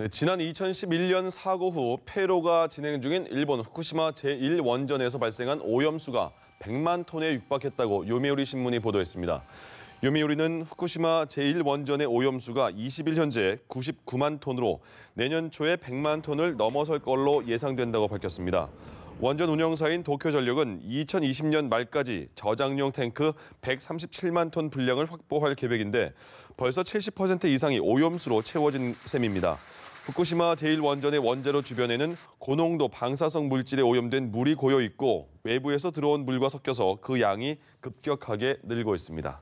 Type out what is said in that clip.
네, 지난 2011년 사고 후 폐로가 진행 중인 일본 후쿠시마 제1원전에서 발생한 오염수가 100만 톤에 육박했다고 요미우리 신문이 보도했습니다. 요미우리는 후쿠시마 제1원전의 오염수가 20일 현재 99만 톤으로 내년 초에 100만 톤을 넘어설 걸로 예상된다고 밝혔습니다. 원전 운영사인 도쿄전력은 2020년 말까지 저장용 탱크 137만 톤 분량을 확보할 계획인데 벌써 70% 이상이 오염수로 채워진 셈입니다. 후쿠시마 제1원전의 원자로 주변에는 고농도 방사성 물질에 오염된 물이 고여 있고 외부에서 들어온 물과 섞여서 그 양이 급격하게 늘고 있습니다.